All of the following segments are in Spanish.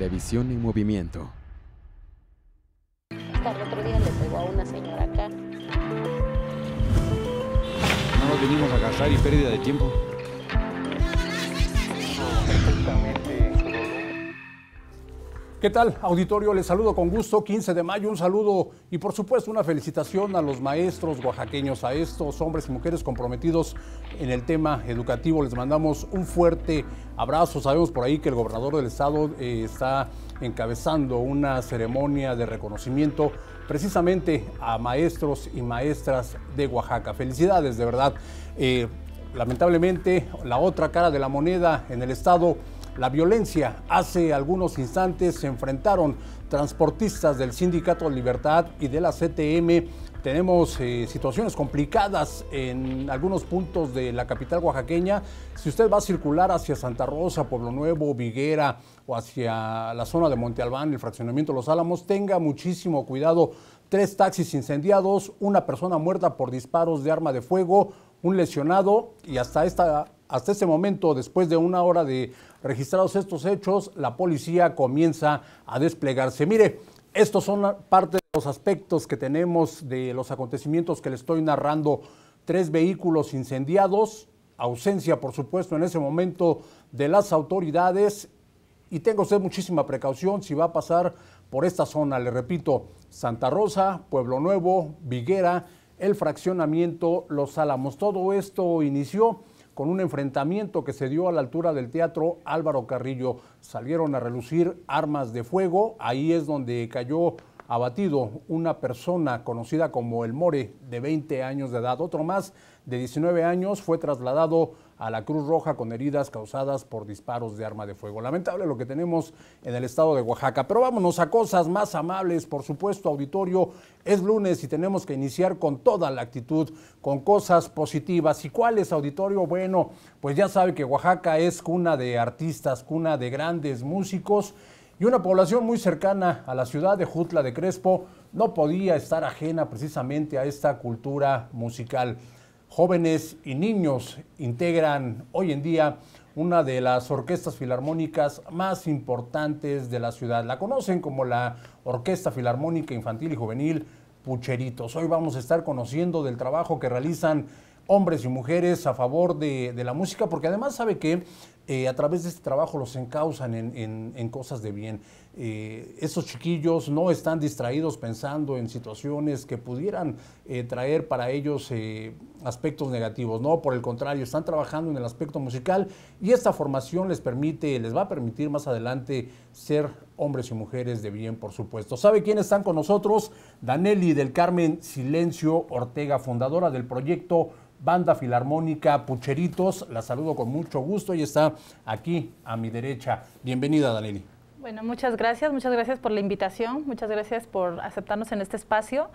Televisión en movimiento. Hasta el otro día le pegó a una señora acá. No nos venimos a casar y pérdida de tiempo. Perfectamente. Ah, ¿Qué tal, auditorio? Les saludo con gusto, 15 de mayo, un saludo y por supuesto una felicitación a los maestros oaxaqueños, a estos hombres y mujeres comprometidos en el tema educativo. Les mandamos un fuerte abrazo. Sabemos por ahí que el gobernador del estado eh, está encabezando una ceremonia de reconocimiento precisamente a maestros y maestras de Oaxaca. Felicidades, de verdad. Eh, lamentablemente, la otra cara de la moneda en el estado la violencia. Hace algunos instantes se enfrentaron transportistas del Sindicato Libertad y de la CTM. Tenemos eh, situaciones complicadas en algunos puntos de la capital oaxaqueña. Si usted va a circular hacia Santa Rosa, Pueblo Nuevo, Viguera o hacia la zona de Monte Albán, el fraccionamiento Los Álamos, tenga muchísimo cuidado. Tres taxis incendiados, una persona muerta por disparos de arma de fuego, un lesionado y hasta, esta, hasta este momento, después de una hora de Registrados estos hechos, la policía comienza a desplegarse. Mire, estos son parte de los aspectos que tenemos de los acontecimientos que le estoy narrando. Tres vehículos incendiados, ausencia, por supuesto, en ese momento de las autoridades. Y tengo usted muchísima precaución si va a pasar por esta zona. Le repito, Santa Rosa, Pueblo Nuevo, Viguera, el fraccionamiento Los Álamos. Todo esto inició con un enfrentamiento que se dio a la altura del teatro Álvaro Carrillo. Salieron a relucir armas de fuego, ahí es donde cayó abatido una persona conocida como el More, de 20 años de edad. Otro más, de 19 años, fue trasladado a la Cruz Roja con heridas causadas por disparos de arma de fuego. Lamentable lo que tenemos en el estado de Oaxaca. Pero vámonos a cosas más amables, por supuesto, auditorio. Es lunes y tenemos que iniciar con toda la actitud, con cosas positivas. ¿Y cuál es, auditorio? Bueno, pues ya sabe que Oaxaca es cuna de artistas, cuna de grandes músicos y una población muy cercana a la ciudad de Jutla de Crespo no podía estar ajena precisamente a esta cultura musical. Jóvenes y niños integran hoy en día una de las orquestas filarmónicas más importantes de la ciudad. La conocen como la Orquesta Filarmónica Infantil y Juvenil Pucheritos. Hoy vamos a estar conociendo del trabajo que realizan hombres y mujeres a favor de, la música, porque además sabe que eh, a través de este trabajo los encausan en, cosas de bien. Estos eh, esos chiquillos no están distraídos pensando en situaciones que pudieran eh, traer para ellos aspectos negativos, no, por el contrario, están trabajando en el aspecto musical y esta formación les permite, les va a permitir más adelante ser hombres y mujeres de bien, por supuesto. ¿Sabe quiénes están con nosotros? Daneli del Carmen Silencio Ortega, fundadora del proyecto Banda Filarmónica Pucheritos. La saludo con mucho gusto y está aquí a mi derecha. Bienvenida, Daneli. Bueno, muchas gracias, muchas gracias por la invitación, muchas gracias por aceptarnos en este espacio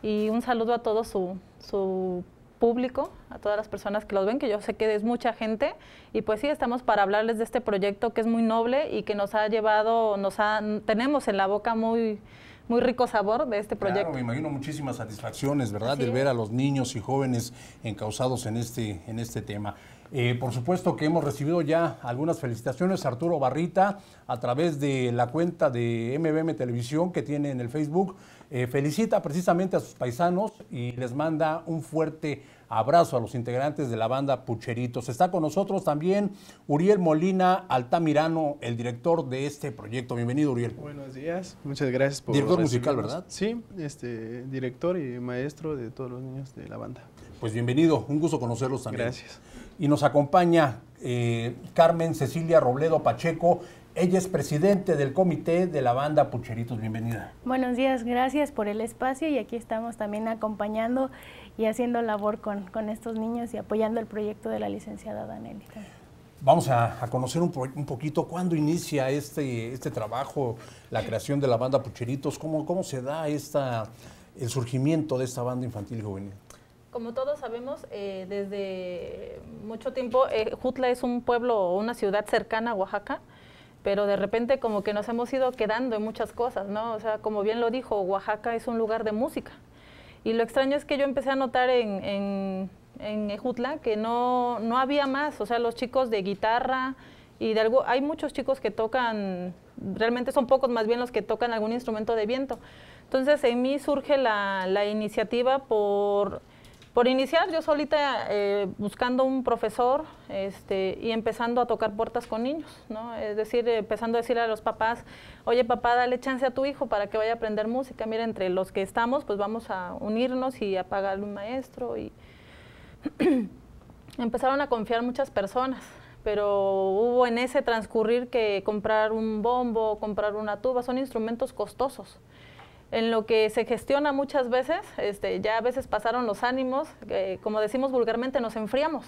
y un saludo a todos. su, su público, a todas las personas que los ven, que yo sé que es mucha gente, y pues sí, estamos para hablarles de este proyecto que es muy noble y que nos ha llevado, nos tenemos en la boca muy, muy rico sabor de este proyecto. me imagino muchísimas satisfacciones, ¿verdad? de ver a los niños y jóvenes encausados en este, en este tema. Eh, por supuesto que hemos recibido ya algunas felicitaciones. Arturo Barrita, a través de la cuenta de MBM Televisión que tiene en el Facebook, eh, felicita precisamente a sus paisanos y les manda un fuerte abrazo a los integrantes de la banda Pucheritos. Está con nosotros también Uriel Molina Altamirano, el director de este proyecto. Bienvenido, Uriel. Buenos días, muchas gracias por... Director musical, ¿verdad? Sí, este, director y maestro de todos los niños de la banda. Pues bienvenido, un gusto conocerlos también. Gracias. Y nos acompaña eh, Carmen Cecilia Robledo Pacheco, ella es presidente del comité de la banda Pucheritos. Bienvenida. Buenos días, gracias por el espacio y aquí estamos también acompañando y haciendo labor con, estos niños y apoyando el proyecto de la licenciada Danélica. Vamos a, conocer un, poquito cuándo inicia este, este trabajo, la creación de la banda Pucheritos, cómo, cómo se da esta, el surgimiento de esta banda infantil y juvenil. Como todos sabemos, eh, desde mucho tiempo eh, Jutla es un pueblo o una ciudad cercana a Oaxaca pero de repente como que nos hemos ido quedando en muchas cosas, ¿no? O sea, como bien lo dijo, Oaxaca es un lugar de música. Y lo extraño es que yo empecé a notar en, en, en Ejutla que no, no había más, o sea, los chicos de guitarra y de algo, hay muchos chicos que tocan, realmente son pocos más bien los que tocan algún instrumento de viento. Entonces en mí surge la, la iniciativa por por iniciar, yo solita eh, buscando un profesor este, y empezando a tocar puertas con niños, ¿no? Es decir, empezando a decirle a los papás, oye papá, dale chance a tu hijo para que vaya a aprender música. Mira, entre los que estamos, pues vamos a unirnos y a pagarle un maestro. Y empezaron a confiar muchas personas, pero hubo en ese transcurrir que comprar un bombo, comprar una tuba, son instrumentos costosos en lo que se gestiona muchas veces, este, ya a veces pasaron los ánimos, eh, como decimos vulgarmente, nos enfriamos.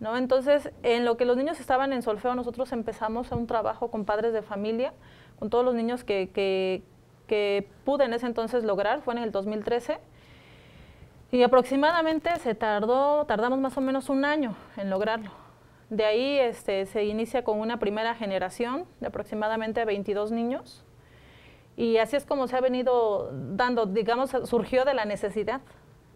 ¿no? Entonces, en lo que los niños estaban en solfeo, nosotros empezamos un trabajo con padres de familia, con todos los niños que, pude en ese entonces lograr, fue en el 2013. Y aproximadamente se tardó, tardamos más o menos un año en lograrlo. De ahí este, se inicia con una primera generación de aproximadamente 22 niños y así es como se ha venido dando, digamos, surgió de la necesidad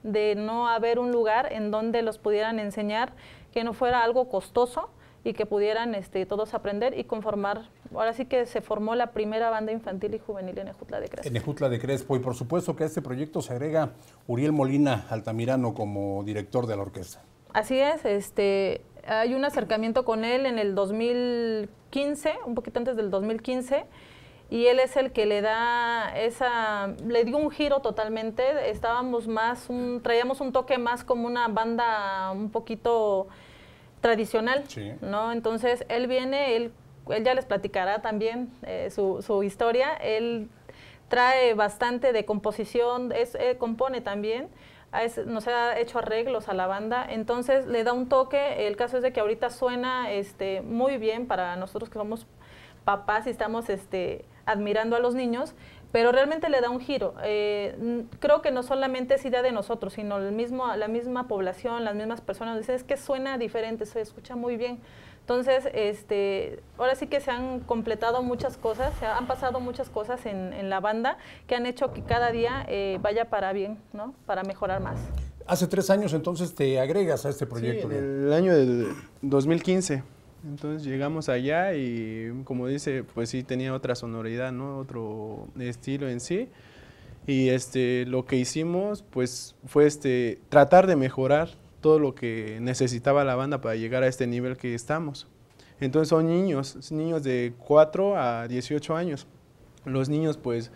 de no haber un lugar en donde los pudieran enseñar, que no fuera algo costoso y que pudieran este, todos aprender y conformar. Ahora sí que se formó la primera banda infantil y juvenil en Ejutla de Crespo. En Ejutla de Crespo, y por supuesto que a este proyecto se agrega Uriel Molina Altamirano como director de la orquesta. Así es, este, hay un acercamiento con él en el 2015, un poquito antes del 2015 y él es el que le da esa, le dio un giro totalmente, estábamos más, traíamos un toque más como una banda un poquito tradicional, ¿no? Entonces él viene, él, él ya les platicará también eh, su, su, historia, él trae bastante de composición, es, eh, compone también, es, nos ha hecho arreglos a la banda, entonces le da un toque, el caso es de que ahorita suena este, muy bien para nosotros que somos papás y estamos este, admirando a los niños, pero realmente le da un giro. Eh, creo que no solamente es idea de nosotros, sino la misma población, las mismas personas dicen, es que suena diferente, se escucha muy bien. Entonces, este, ahora sí que se han completado muchas cosas, se han pasado muchas cosas en, la banda que han hecho que cada día eh, vaya para bien, ¿no? Para mejorar más. Hace tres años entonces te agregas a este proyecto. Sí, en el año del 2015. Entonces llegamos allá y como dice, pues sí tenía otra sonoridad, ¿no? Otro estilo en sí. Y este, lo que hicimos pues fue este, tratar de mejorar todo lo que necesitaba la banda para llegar a este nivel que estamos. Entonces son niños, niños de 4 a 18 años. Los niños pues,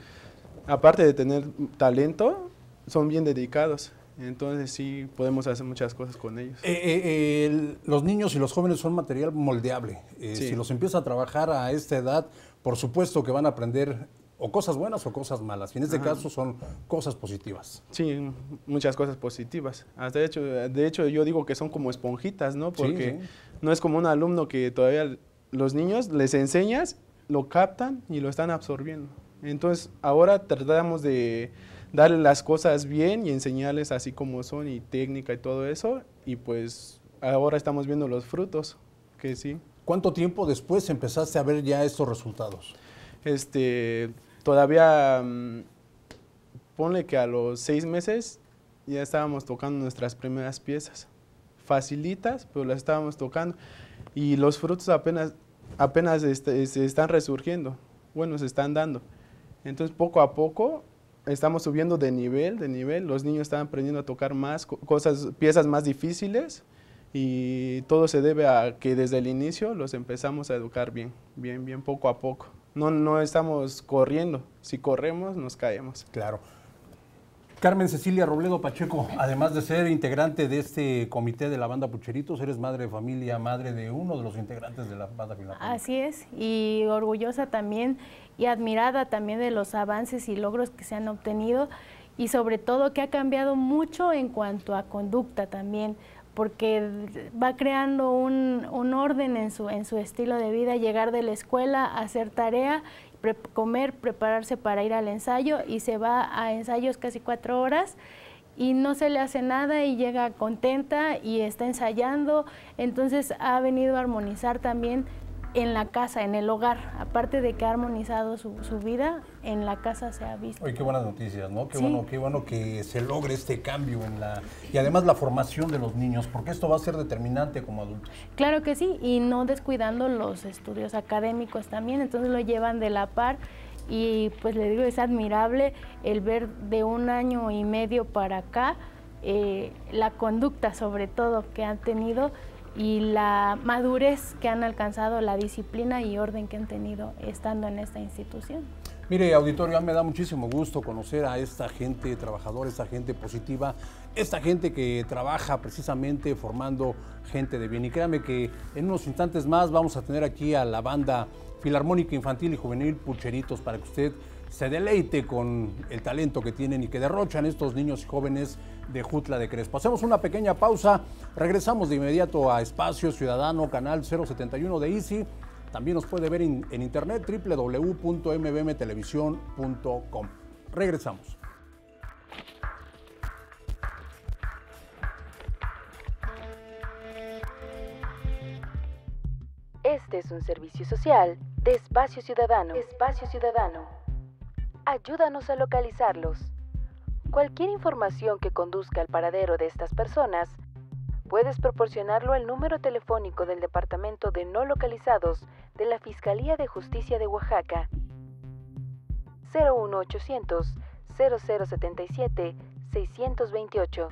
aparte de tener talento, son bien dedicados. Entonces sí podemos hacer muchas cosas con ellos. Eh, eh, los niños y los jóvenes son material moldeable. Eh, si los empiezas a trabajar a esta edad, por supuesto que van a aprender o cosas buenas o cosas malas. en este caso son cosas positivas. Sí, muchas cosas positivas. Ah, de hecho, de hecho yo digo que son como esponjitas, ¿no? Porque no es como un alumno que todavía los niños les enseñas, lo captan y lo están absorbiendo. Entonces ahora tratamos de darle las cosas bien y enseñarles así como son y técnica y todo eso. Y pues ahora estamos viendo los frutos, que sí. ¿Cuánto tiempo después empezaste a ver ya estos resultados? Este, todavía, mm, ponle que a los seis meses ya estábamos tocando nuestras primeras piezas. Facilitas, pero las estábamos tocando. Y los frutos apenas, apenas este, se están resurgiendo. Bueno, se están dando. Entonces, poco a poco estamos subiendo de nivel, de nivel, los niños están aprendiendo a tocar más cosas, piezas más difíciles y todo se debe a que desde el inicio los empezamos a educar bien, bien, bien poco a poco. No, no estamos corriendo, si corremos nos caemos. Claro. Carmen Cecilia Robledo Pacheco, además de ser integrante de este comité de la banda Pucheritos, eres madre de familia, madre de uno de los integrantes de la banda Así es, y orgullosa también y admirada también de los avances y logros que se han obtenido y sobre todo que ha cambiado mucho en cuanto a conducta también porque va creando un, orden en su, en su estilo de vida, llegar de la escuela, hacer tarea comer, prepararse para ir al ensayo y se va a ensayos casi cuatro horas y no se le hace nada y llega contenta y está ensayando. Entonces ha venido a armonizar también en la casa, en el hogar. Aparte de que ha armonizado su, vida, en la casa se ha visto. qué buenas noticias, Qué, bueno, qué bueno que se logre este cambio en la... Y además la formación de los niños, porque esto va a ser determinante como adultos. Claro que sí, y no descuidando los estudios académicos también, entonces lo llevan de la par y pues le digo, es admirable el ver de un año y medio para acá eh, la conducta sobre todo que han tenido y la madurez que han alcanzado, la disciplina y orden que han tenido estando en esta institución. Mire, auditorio, me da muchísimo gusto conocer a esta gente trabajadora, esta gente positiva, esta gente que trabaja precisamente formando gente de bien. Y créame que en unos instantes más vamos a tener aquí a la banda Filarmónica Infantil y Juvenil Pucheritos para que usted se deleite con el talento que tienen y que derrochan estos niños y jóvenes de Jutla de Crespo. Hacemos una pequeña pausa, regresamos de inmediato a Espacio Ciudadano, canal 071 de Easy. También nos puede ver en, internet www.mbmtelevisión.com. Regresamos. Este es un servicio social de Espacio Ciudadano. Espacio Ciudadano ayúdanos a localizarlos. Cualquier información que conduzca al paradero de estas personas, puedes proporcionarlo al número telefónico del Departamento de No Localizados de la Fiscalía de Justicia de Oaxaca. 01800 0077 628.